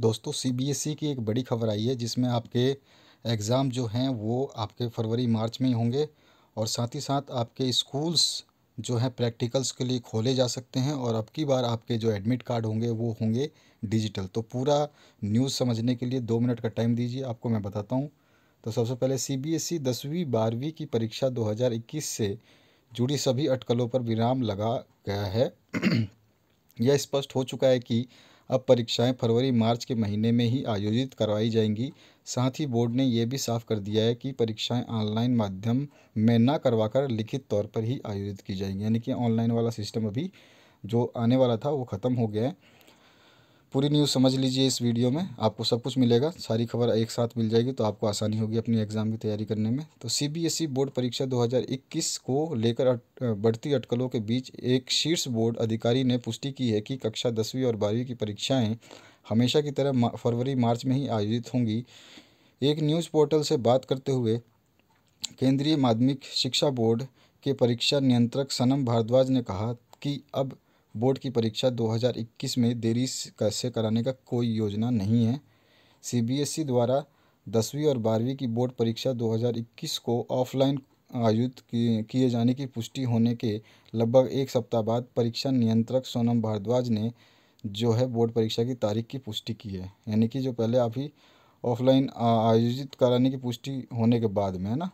दोस्तों CBSE e की एक बड़ी खबर आई है जिसमें आपके एग्ज़ाम जो हैं वो आपके फरवरी मार्च में ही होंगे और साथ ही साथ आपके स्कूल्स जो हैं प्रैक्टिकल्स के लिए खोले जा सकते हैं और अब की बार आपके जो एडमिट कार्ड होंगे वो होंगे डिजिटल तो पूरा न्यूज़ समझने के लिए दो मिनट का टाइम दीजिए आपको मैं बताता हूँ तो सबसे पहले सी बी एस ई दसवीं बारहवीं की परीक्षा 2021 से जुड़ी सभी अटकलों पर विराम लगा गया है यह स्पष्ट हो चुका है कि अब परीक्षाएं फरवरी मार्च के महीने में ही आयोजित करवाई जाएंगी साथ ही बोर्ड ने यह भी साफ कर दिया है कि परीक्षाएं ऑनलाइन माध्यम में ना करवाकर लिखित तौर पर ही आयोजित की जाएंगी यानी कि ऑनलाइन वाला सिस्टम अभी जो आने वाला था वो ख़त्म हो गया है पूरी न्यूज़ समझ लीजिए इस वीडियो में आपको सब कुछ मिलेगा सारी खबर एक साथ मिल जाएगी तो आपको आसानी होगी अपनी एग्ज़ाम की तैयारी करने में तो सीबीएसई बोर्ड परीक्षा 2021 को लेकर अट, बढ़ती अटकलों के बीच एक शीर्ष बोर्ड अधिकारी ने पुष्टि की है कि कक्षा दसवीं और बारहवीं की परीक्षाएँ हमेशा की तरह फरवरी मार्च में ही आयोजित होंगी एक न्यूज़ पोर्टल से बात करते हुए केंद्रीय माध्यमिक शिक्षा बोर्ड के परीक्षा नियंत्रक सनम भारद्वाज ने कहा कि अब बोर्ड की परीक्षा 2021 में देरी कैसे कराने का कोई योजना नहीं है सीबीएसई द्वारा दसवीं और बारहवीं की बोर्ड परीक्षा 2021 को ऑफलाइन आयोजित किए जाने की पुष्टि होने के लगभग एक सप्ताह बाद परीक्षा नियंत्रक सोनम भारद्वाज ने जो है बोर्ड परीक्षा की तारीख की पुष्टि की है यानी कि जो पहले अभी ऑफलाइन आयोजित कराने की पुष्टि होने के बाद में है ना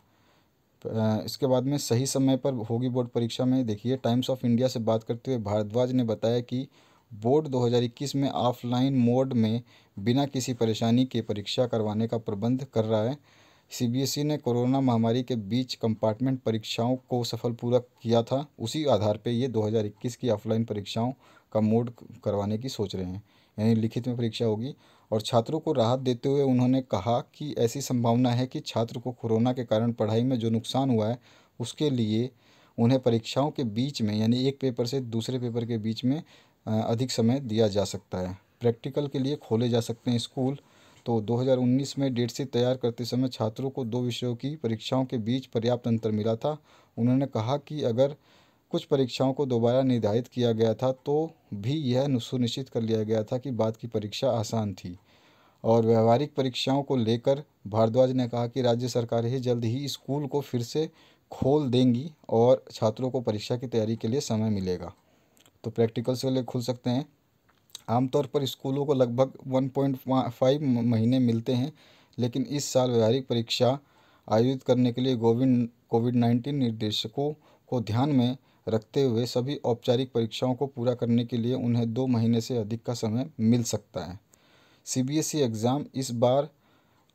इसके बाद में सही समय पर होगी बोर्ड परीक्षा में देखिए टाइम्स ऑफ इंडिया से बात करते हुए भारद्वाज ने बताया कि बोर्ड 2021 में ऑफलाइन मोड में बिना किसी परेशानी के परीक्षा करवाने का प्रबंध कर रहा है सीबीएसई ने कोरोना महामारी के बीच कंपार्टमेंट परीक्षाओं को सफलपूर्वक किया था उसी आधार पर ये 2021 की ऑफलाइन परीक्षाओं का मोड करवाने की सोच रहे हैं यानी लिखित में परीक्षा होगी और छात्रों को राहत देते हुए उन्होंने कहा कि ऐसी संभावना है कि छात्र को कोरोना के कारण पढ़ाई में जो नुकसान हुआ है उसके लिए उन्हें परीक्षाओं के बीच में यानी एक पेपर से दूसरे पेपर के बीच में अधिक समय दिया जा सकता है प्रैक्टिकल के लिए खोले जा सकते हैं स्कूल तो 2019 में डेट से तैयार करते समय छात्रों को दो विषयों की परीक्षाओं के बीच पर्याप्त अंतर मिला था उन्होंने कहा कि अगर कुछ परीक्षाओं को दोबारा निर्धारित किया गया था तो भी यह सुनिश्चित कर लिया गया था कि बाद की परीक्षा आसान थी और व्यवहारिक परीक्षाओं को लेकर भारद्वाज ने कहा कि राज्य सरकार ही जल्द ही स्कूल को फिर से खोल देंगी और छात्रों को परीक्षा की तैयारी के लिए समय मिलेगा तो प्रैक्टिकल्स वाले खुल सकते हैं आमतौर पर स्कूलों को लगभग फाइव महीने मिलते हैं लेकिन इस साल व्यवहारिक परीक्षा आयोजित करने के लिए कोविड कोविड नाइन्टीन निर्देशकों को ध्यान में रखते हुए सभी औपचारिक परीक्षाओं को पूरा करने के लिए उन्हें दो महीने से अधिक का समय मिल सकता है सीबीएसई एग्ज़ाम इस बार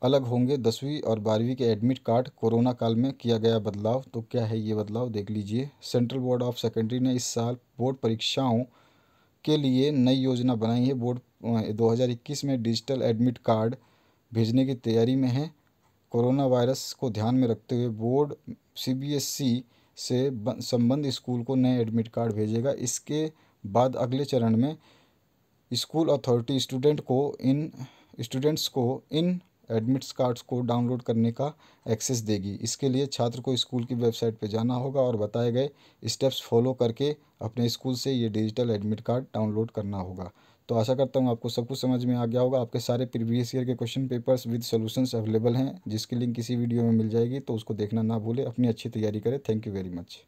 अलग होंगे दसवीं और बारहवीं के एडमिट कार्ड कोरोना काल में किया गया बदलाव तो क्या है ये बदलाव देख लीजिए सेंट्रल बोर्ड ऑफ सेकेंडरी ने इस साल बोर्ड परीक्षाओं के लिए नई योजना बनाई है बोर्ड 2021 में डिजिटल एडमिट कार्ड भेजने की तैयारी में है कोरोना वायरस को ध्यान में रखते हुए बोर्ड सी से संबंध स्कूल को नए एडमिट कार्ड भेजेगा इसके बाद अगले चरण में स्कूल अथॉरिटी स्टूडेंट को इन स्टूडेंट्स को इन एडमिट्स कार्ड्स को डाउनलोड करने का एक्सेस देगी इसके लिए छात्र को स्कूल की वेबसाइट पर जाना होगा और बताए गए स्टेप्स फॉलो करके अपने स्कूल से ये डिजिटल एडमिट कार्ड डाउनलोड करना होगा तो आशा करता हूँ आपको सब कुछ समझ में आ गया होगा आपके सारे प्रीवियस ईयर के question papers with solutions available हैं जिसकी लिंक किसी वीडियो में मिल जाएगी तो उसको देखना ना भूलें अपनी अच्छी तैयारी करें थैंक यू वेरी मच